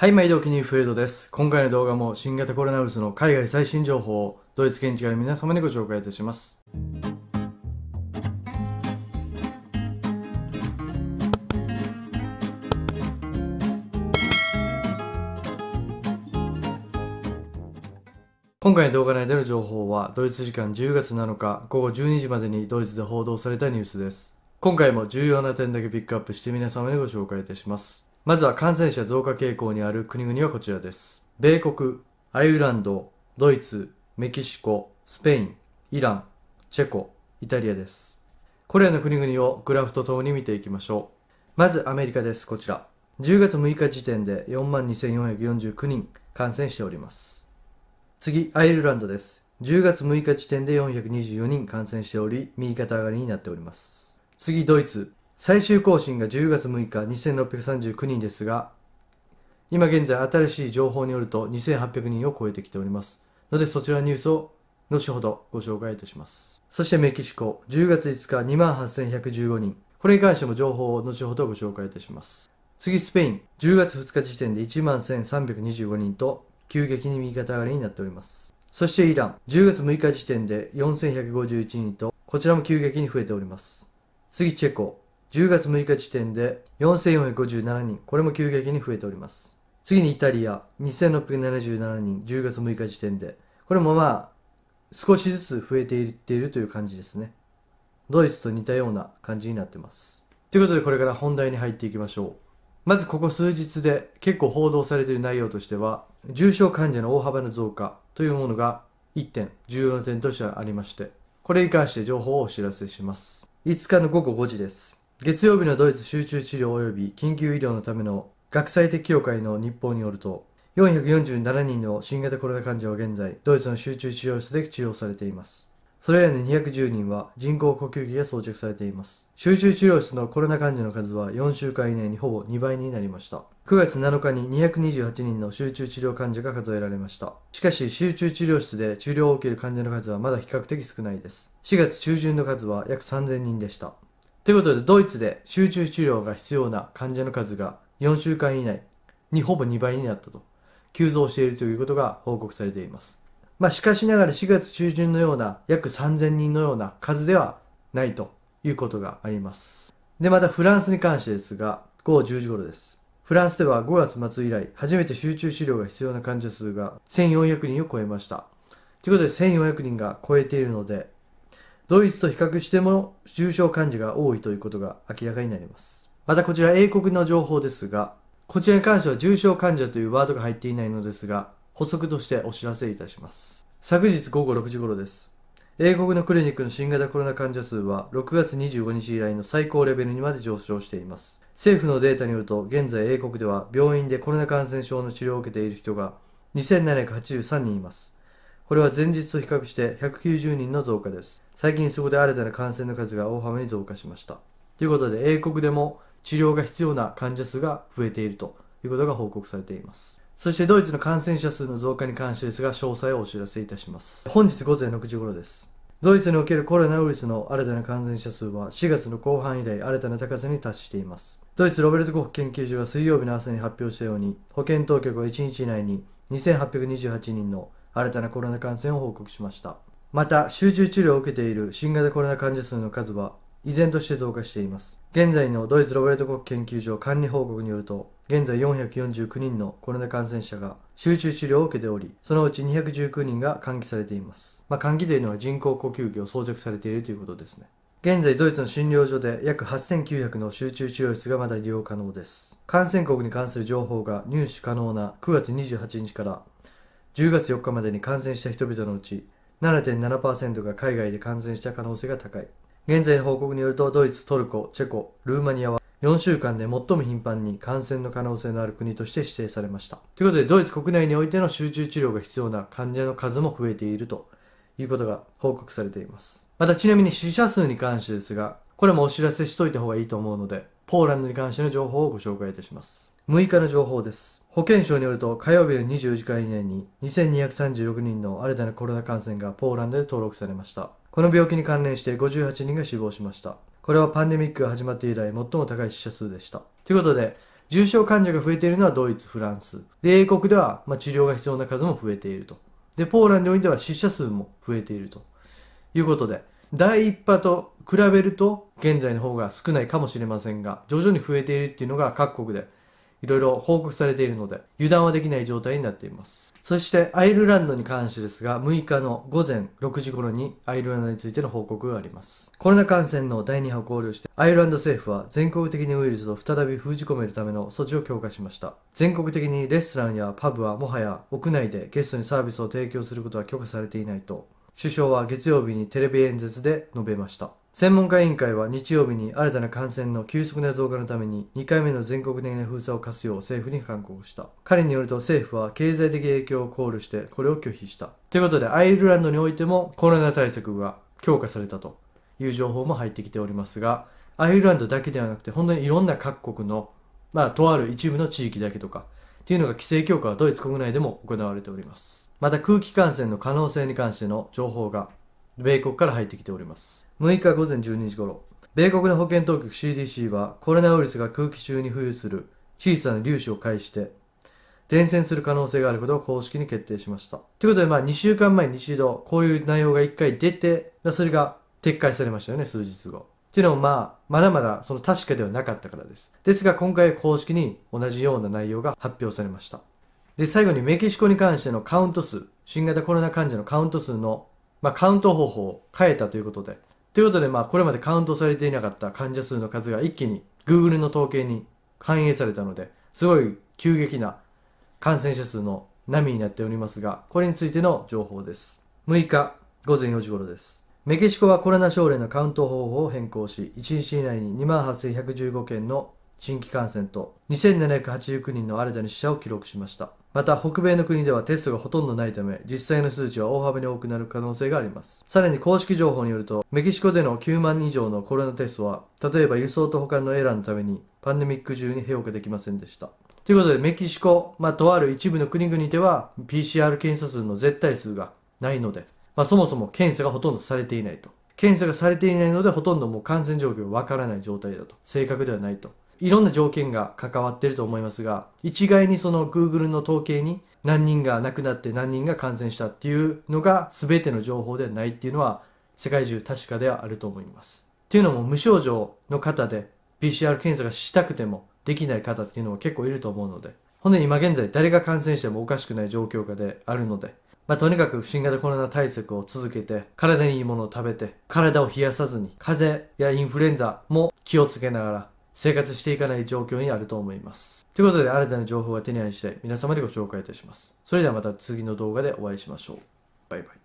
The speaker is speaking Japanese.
はい、毎度お気にフレードです。今回の動画も新型コロナウイルスの海外最新情報をドイツ現地から皆様にご紹介いたします。今回の動画内での情報はドイツ時間10月7日午後12時までにドイツで報道されたニュースです。今回も重要な点だけピックアップして皆様にご紹介いたします。まずは感染者増加傾向にある国々はこちらです。米国、アイルランド、ドイツ、メキシコ、スペイン、イラン、チェコ、イタリアです。これらの国々をグラフとともに見ていきましょう。まずアメリカです。こちら。10月6日時点で42,449人感染しております。次、アイルランドです。10月6日時点で424人感染しており、右肩上がりになっております。次、ドイツ。最終更新が10月6日2639人ですが、今現在新しい情報によると2800人を超えてきております。のでそちらのニュースを後ほどご紹介いたします。そしてメキシコ、10月5日28,115人。これに関しても情報を後ほどご紹介いたします。次、スペイン、10月2日時点で11,325人と、急激に右肩上がりになっております。そしてイラン、10月6日時点で4,151人と、こちらも急激に増えております。次、チェコ、10月6日時点で4457人、これも急激に増えております。次にイタリア、2677人、10月6日時点で、これもまあ、少しずつ増えていっているという感じですね。ドイツと似たような感じになってます。ということでこれから本題に入っていきましょう。まずここ数日で結構報道されている内容としては、重症患者の大幅な増加というものが1点、重要な点としてありまして、これに関して情報をお知らせします。5日の午後5時です。月曜日のドイツ集中治療及び緊急医療のための学際的協会の日報によると、447人の新型コロナ患者は現在、ドイツの集中治療室で治療されています。それらの210人は人工呼吸器が装着されています。集中治療室のコロナ患者の数は4週間以内にほぼ2倍になりました。9月7日に228人の集中治療患者が数えられました。しかし、集中治療室で治療を受ける患者の数はまだ比較的少ないです。4月中旬の数は約3000人でした。ということで、ドイツで集中治療が必要な患者の数が4週間以内にほぼ2倍になったと、急増しているということが報告されています。まあ、しかしながら4月中旬のような約3000人のような数ではないということがあります。で、またフランスに関してですが、午後10時頃です。フランスでは5月末以来、初めて集中治療が必要な患者数が1400人を超えました。ということで1400人が超えているので、ドイツと比較しても重症患者が多いということが明らかになります。またこちら英国の情報ですが、こちらに関しては重症患者というワードが入っていないのですが、補足としてお知らせいたします。昨日午後6時頃です。英国のクリニックの新型コロナ患者数は6月25日以来の最高レベルにまで上昇しています。政府のデータによると、現在英国では病院でコロナ感染症の治療を受けている人が2783人います。これは前日と比較して190人の増加です。最近そこで新たな感染の数が大幅に増加しました。ということで、英国でも治療が必要な患者数が増えているということが報告されています。そしてドイツの感染者数の増加に関してですが、詳細をお知らせいたします。本日午前6時頃です。ドイツにおけるコロナウイルスの新たな感染者数は4月の後半以来新たな高さに達しています。ドイツロベルト・コフ研究所が水曜日の朝に発表したように、保健当局は1日以内に2828人の新たなコロナ感染を報告しました。また、集中治療を受けている新型コロナ患者数の数は依然として増加しています。現在のドイツロベルト国研究所管理報告によると、現在449人のコロナ感染者が集中治療を受けており、そのうち219人が換気されています。まあ、換気というのは人工呼吸器を装着されているということですね。現在ドイツの診療所で約8900の集中治療室がまだ利用可能です。感染国に関する情報が入手可能な9月28日から10月4日までに感染した人々のうち7.7%が海外で感染した可能性が高い。現在の報告によるとドイツ、トルコ、チェコ、ルーマニアは4週間で最も頻繁に感染の可能性のある国として指定されました。ということでドイツ国内においての集中治療が必要な患者の数も増えているということが報告されています。またちなみに死者数に関してですが、これもお知らせしといた方がいいと思うので、ポーランドに関しての情報をご紹介いたします。6日の情報です。保健省によると火曜日の24時間以内に2236人の新たなコロナ感染がポーランドで登録されましたこの病気に関連して58人が死亡しましたこれはパンデミックが始まって以来最も高い死者数でしたということで重症患者が増えているのはドイツ、フランス。で、英国では、まあ、治療が必要な数も増えていると。で、ポーランドにおいては死者数も増えているということで、第1波と比べると現在の方が少ないかもしれませんが、徐々に増えているっていうのが各国でいろいろ報告されているので、油断はできない状態になっています。そしてアイルランドに関してですが、6日の午前6時頃にアイルランドについての報告があります。コロナ感染の第2波を考慮して、アイルランド政府は全国的にウイルスを再び封じ込めるための措置を強化しました。全国的にレストランやパブはもはや屋内でゲストにサービスを提供することは許可されていないと、首相は月曜日にテレビ演説で述べました。専門家委員会は日曜日に新たな感染の急速な増加のために2回目の全国的な封鎖を課すよう政府に勧告した。彼によると政府は経済的影響を考慮してこれを拒否した。ということでアイルランドにおいてもコロナ対策が強化されたという情報も入ってきておりますが、アイルランドだけではなくて本当にいろんな各国の、まあとある一部の地域だけとか、っていうのが規制強化はドイツ国内でも行われております。また空気感染の可能性に関しての情報が米国から入ってきております。6日午前12時頃、米国の保健当局 CDC はコロナウイルスが空気中に浮遊する小さな粒子を介して伝染する可能性があることを公式に決定しました。ということで、まあ2週間前に一度こういう内容が1回出て、それが撤回されましたよね、数日後。っていうのもまあ、まだまだその確かではなかったからです。ですが今回公式に同じような内容が発表されました。で、最後にメキシコに関してのカウント数、新型コロナ患者のカウント数のまあ、カウント方法を変えたということで。ということで、まあ、これまでカウントされていなかった患者数の数が一気に Google の統計に反映されたので、すごい急激な感染者数の波になっておりますが、これについての情報です。6日午前4時頃です。メキシコはコロナ症例のカウント方法を変更し、1日以内に28,115件の新規感染と2789人の新たに死者を記録しました。また、北米の国ではテストがほとんどないため、実際の数値は大幅に多くなる可能性があります。さらに公式情報によると、メキシコでの9万人以上のコロナテストは、例えば輸送と保管のエラーのために、パンデミック中に評価できませんでした。ということで、メキシコ、まあ、とある一部の国々では、PCR 検査数の絶対数がないので、まあ、そもそも検査がほとんどされていないと。検査がされていないので、ほとんどもう感染状況がわからない状態だと。正確ではないと。いろんな条件が関わってると思いますが、一概にその Google の統計に何人が亡くなって何人が感染したっていうのが全ての情報ではないっていうのは世界中確かではあると思います。っていうのも無症状の方で PCR 検査がしたくてもできない方っていうのも結構いると思うので、ほんで今現在誰が感染してもおかしくない状況下であるので、まあ、とにかく新型コロナ対策を続けて、体にいいものを食べて、体を冷やさずに、風邪やインフルエンザも気をつけながら生活していかない状況にあると思います。ということで新たな情報が手に入り次第皆様でご紹介いたします。それではまた次の動画でお会いしましょう。バイバイ。